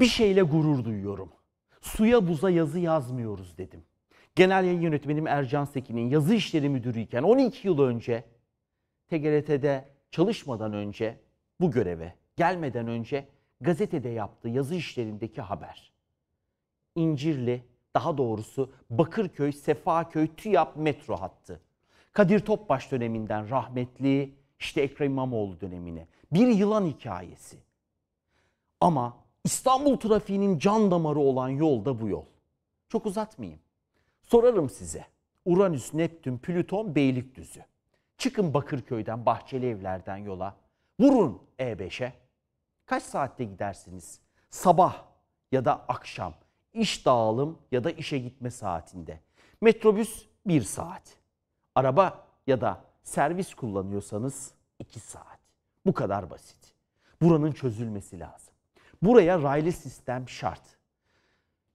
Bir şeyle gurur duyuyorum. Suya buza yazı yazmıyoruz dedim. Genel yayın yönetmenim Ercan Sekin'in yazı işleri müdürüyken 12 yıl önce TGRT'de çalışmadan önce bu göreve gelmeden önce gazetede yaptığı yazı işlerindeki haber. İncirli, daha doğrusu Bakırköy, Sefaköy, TÜYAP metro hattı. Kadir Topbaş döneminden rahmetli, işte Ekrem İmamoğlu dönemine. Bir yılan hikayesi. Ama İstanbul trafiğinin can damarı olan yol da bu yol. Çok uzatmayayım. Sorarım size. Uranüs, Neptün, Plüton, Beylikdüzü. Çıkın Bakırköy'den, Bahçeli Evler'den yola. Vurun E5'e. Kaç saatte gidersiniz? Sabah ya da akşam. İş dağılım ya da işe gitme saatinde. Metrobüs 1 saat. Araba ya da servis kullanıyorsanız 2 saat. Bu kadar basit. Buranın çözülmesi lazım. Buraya raylı sistem şart.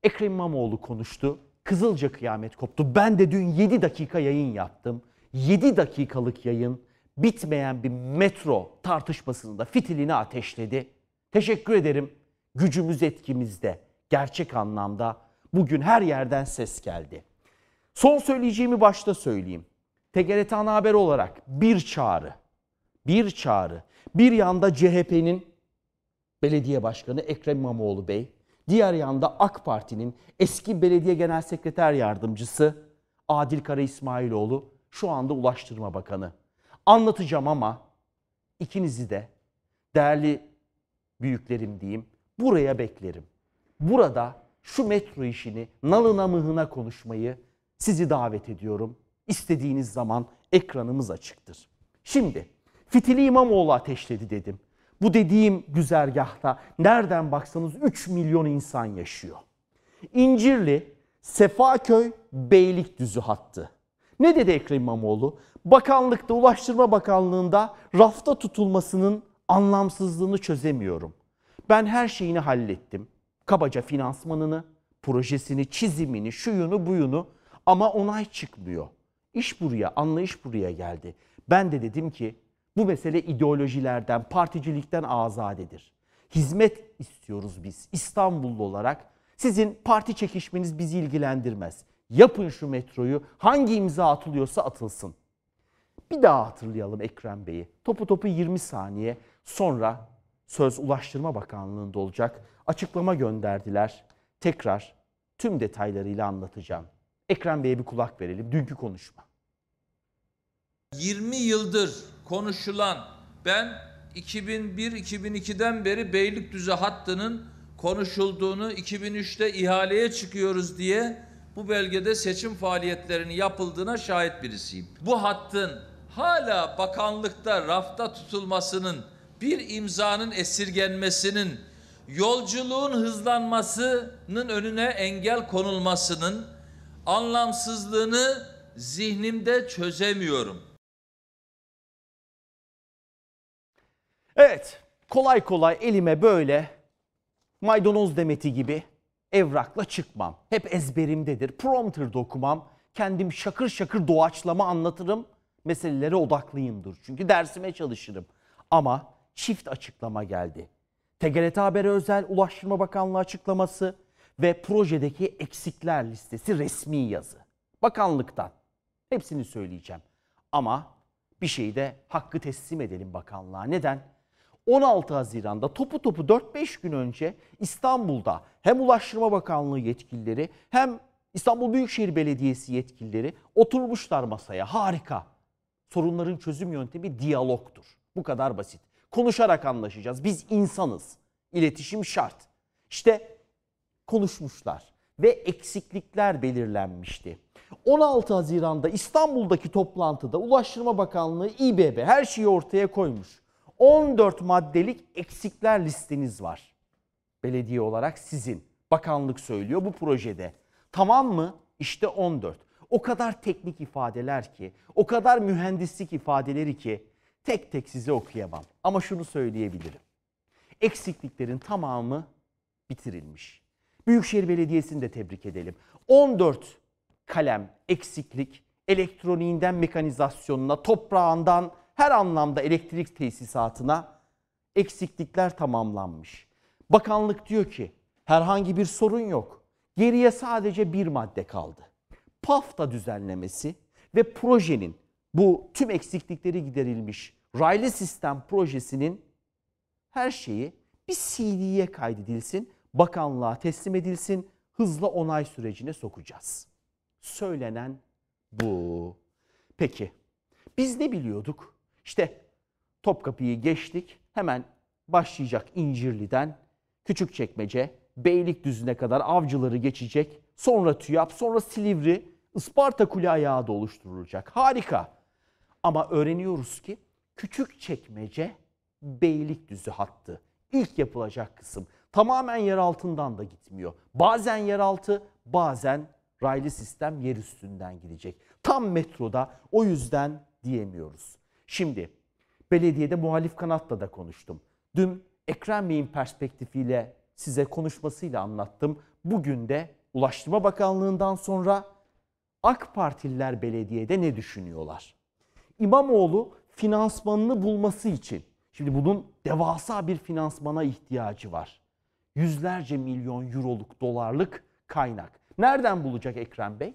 Ekrem İmamoğlu konuştu. Kızılca kıyamet koptu. Ben de dün 7 dakika yayın yaptım. 7 dakikalık yayın bitmeyen bir metro tartışmasında fitilini ateşledi. Teşekkür ederim. Gücümüz etkimizde. Gerçek anlamda bugün her yerden ses geldi. Son söyleyeceğimi başta söyleyeyim. TGRT Ana Haber olarak bir çağrı, bir çağrı. Bir yanda CHP'nin Belediye Başkanı Ekrem İmamoğlu Bey, diğer yanda AK Parti'nin eski belediye genel sekreter yardımcısı Adil Kara İsmailoğlu şu anda Ulaştırma Bakanı. Anlatacağım ama ikinizi de değerli büyüklerim diyeyim buraya beklerim. Burada şu metro işini nalına mıhına konuşmayı sizi davet ediyorum. İstediğiniz zaman ekranımız açıktır. Şimdi fitili İmamoğlu ateşledi dedim. Bu dediğim güzergahta nereden baksanız 3 milyon insan yaşıyor. İncirli, Sefaköy, Beylikdüzü hattı. Ne dedi Ekrem İmamoğlu? Bakanlıkta, Ulaştırma Bakanlığı'nda rafta tutulmasının anlamsızlığını çözemiyorum. Ben her şeyini hallettim. Kabaca finansmanını, projesini, çizimini, şuyunu, buyunu ama onay çıkmıyor. İş buraya, anlayış buraya geldi. Ben de dedim ki bu mesele ideolojilerden, particilikten azadedir. Hizmet istiyoruz biz İstanbullu olarak. Sizin parti çekişmeniz bizi ilgilendirmez. Yapın şu metroyu. Hangi imza atılıyorsa atılsın. Bir daha hatırlayalım Ekrem Bey'i. Topu topu 20 saniye sonra söz Ulaştırma Bakanlığı'nda olacak. Açıklama gönderdiler. Tekrar tüm detaylarıyla anlatacağım. Ekrem Bey'e bir kulak verelim. Dünkü konuşma. 20 yıldır konuşulan ben 2001-2002'den beri Beylikdüzü hattının konuşulduğunu 2003'te ihaleye çıkıyoruz diye bu belgede seçim faaliyetlerinin yapıldığına şahit birisiyim. Bu hattın hala bakanlıkta rafta tutulmasının bir imzanın esirgenmesinin yolculuğun hızlanmasının önüne engel konulmasının anlamsızlığını zihnimde çözemiyorum. Evet kolay kolay elime böyle maydanoz demeti gibi evrakla çıkmam. Hep ezberimdedir. Prompter dokumam. Kendim şakır şakır doğaçlama anlatırım. Meselelere odaklıyımdır. Çünkü dersime çalışırım. Ama çift açıklama geldi. TGRT Haber özel Ulaştırma Bakanlığı açıklaması ve projedeki eksikler listesi resmi yazı. Bakanlıktan. Hepsini söyleyeceğim. Ama bir şeyde hakkı teslim edelim bakanlığa. Neden? 16 Haziran'da topu topu 4-5 gün önce İstanbul'da hem Ulaştırma Bakanlığı yetkilileri hem İstanbul Büyükşehir Belediyesi yetkilileri oturmuşlar masaya. Harika. Sorunların çözüm yöntemi diyalogtur. Bu kadar basit. Konuşarak anlaşacağız. Biz insanız. İletişim şart. İşte konuşmuşlar ve eksiklikler belirlenmişti. 16 Haziran'da İstanbul'daki toplantıda Ulaştırma Bakanlığı İBB her şeyi ortaya koymuş. 14 maddelik eksikler listeniz var. Belediye olarak sizin. Bakanlık söylüyor bu projede. Tamam mı? İşte 14. O kadar teknik ifadeler ki, o kadar mühendislik ifadeleri ki tek tek size okuyamam. Ama şunu söyleyebilirim. Eksikliklerin tamamı bitirilmiş. Büyükşehir Belediyesi'ni de tebrik edelim. 14 kalem eksiklik elektroniğinden mekanizasyonuna, toprağından her anlamda elektrik tesisatına eksiklikler tamamlanmış. Bakanlık diyor ki herhangi bir sorun yok. Geriye sadece bir madde kaldı. PAFTA düzenlemesi ve projenin bu tüm eksiklikleri giderilmiş raylı sistem projesinin her şeyi bir CD'ye kaydedilsin, bakanlığa teslim edilsin, hızla onay sürecine sokacağız. Söylenen bu. Peki biz ne biliyorduk? İşte Topkapı'yı geçtik. Hemen başlayacak İncirli'den Küçükçekmece, Beylikdüzü'ne kadar avcıları geçecek. Sonra TÜYAP, sonra Silivri, Isparta Kule ayağı da oluşturulacak. Harika. Ama öğreniyoruz ki Küçükçekmece, Beylikdüzü hattı. İlk yapılacak kısım. Tamamen yer altından da gitmiyor. Bazen yeraltı, bazen raylı sistem yer üstünden gidecek. Tam metroda o yüzden diyemiyoruz. Şimdi belediyede muhalif kanatla da konuştum. Dün Ekrem Bey'in perspektifiyle size konuşmasıyla anlattım. Bugün de Ulaştırma Bakanlığı'ndan sonra AK Partililer belediyede ne düşünüyorlar? İmamoğlu finansmanını bulması için, şimdi bunun devasa bir finansmana ihtiyacı var. Yüzlerce milyon euroluk, dolarlık kaynak. Nereden bulacak Ekrem Bey?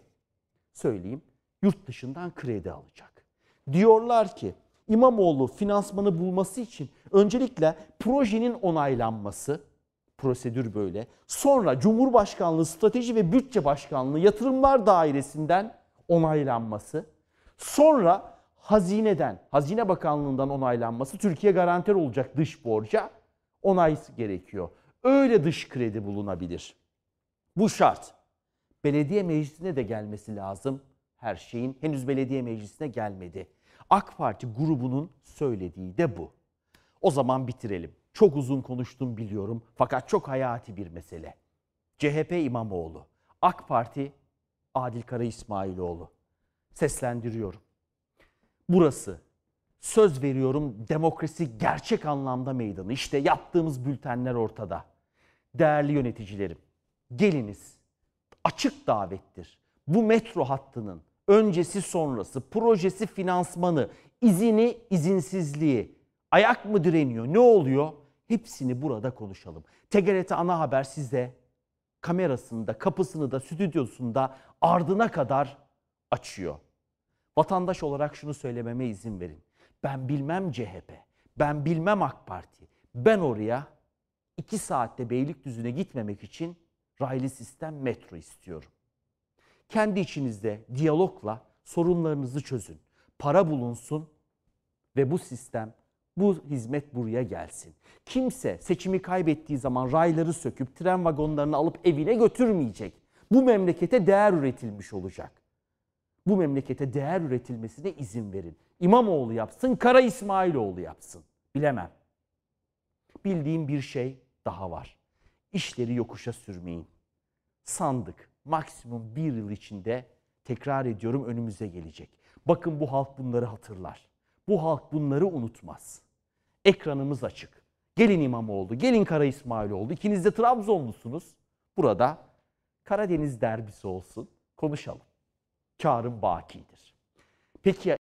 Söyleyeyim, yurt dışından kredi alacak. Diyorlar ki İmamoğlu finansmanı bulması için öncelikle projenin onaylanması, prosedür böyle. Sonra Cumhurbaşkanlığı Strateji ve Bütçe Başkanlığı Yatırımlar Dairesi'nden onaylanması. Sonra hazineden, Hazine Bakanlığı'ndan onaylanması. Türkiye garanter olacak dış borca onay gerekiyor. Öyle dış kredi bulunabilir. Bu şart. Belediye meclisine de gelmesi lazım her şeyin. Henüz belediye meclisine gelmedi. AK Parti grubunun söylediği de bu. O zaman bitirelim. Çok uzun konuştum biliyorum fakat çok hayati bir mesele. CHP İmamoğlu, AK Parti Adil Kara İsmailoğlu. Seslendiriyorum. Burası söz veriyorum demokrasi gerçek anlamda meydanı. İşte yaptığımız bültenler ortada. Değerli yöneticilerim, geliniz. Açık davettir. Bu metro hattının öncesi sonrası, projesi finansmanı, izini izinsizliği, ayak mı direniyor, ne oluyor? Hepsini burada konuşalım. TGRT Ana Haber size kamerasında, kapısını da, stüdyosunda ardına kadar açıyor. Vatandaş olarak şunu söylememe izin verin. Ben bilmem CHP, ben bilmem AK Parti. Ben oraya iki saatte Beylikdüzü'ne gitmemek için raylı sistem metro istiyorum kendi içinizde diyalogla sorunlarınızı çözün. Para bulunsun ve bu sistem, bu hizmet buraya gelsin. Kimse seçimi kaybettiği zaman rayları söküp tren vagonlarını alıp evine götürmeyecek. Bu memlekete değer üretilmiş olacak. Bu memlekete değer üretilmesine izin verin. İmamoğlu yapsın, Kara İsmailoğlu yapsın. Bilemem. Bildiğim bir şey daha var. İşleri yokuşa sürmeyin. Sandık, maksimum bir yıl içinde tekrar ediyorum önümüze gelecek. Bakın bu halk bunları hatırlar. Bu halk bunları unutmaz. Ekranımız açık. Gelin İmamoğlu, gelin Kara İsmailoğlu. İkiniz de Trabzonlusunuz. Burada Karadeniz derbisi olsun. Konuşalım. Karın bakidir. Peki ya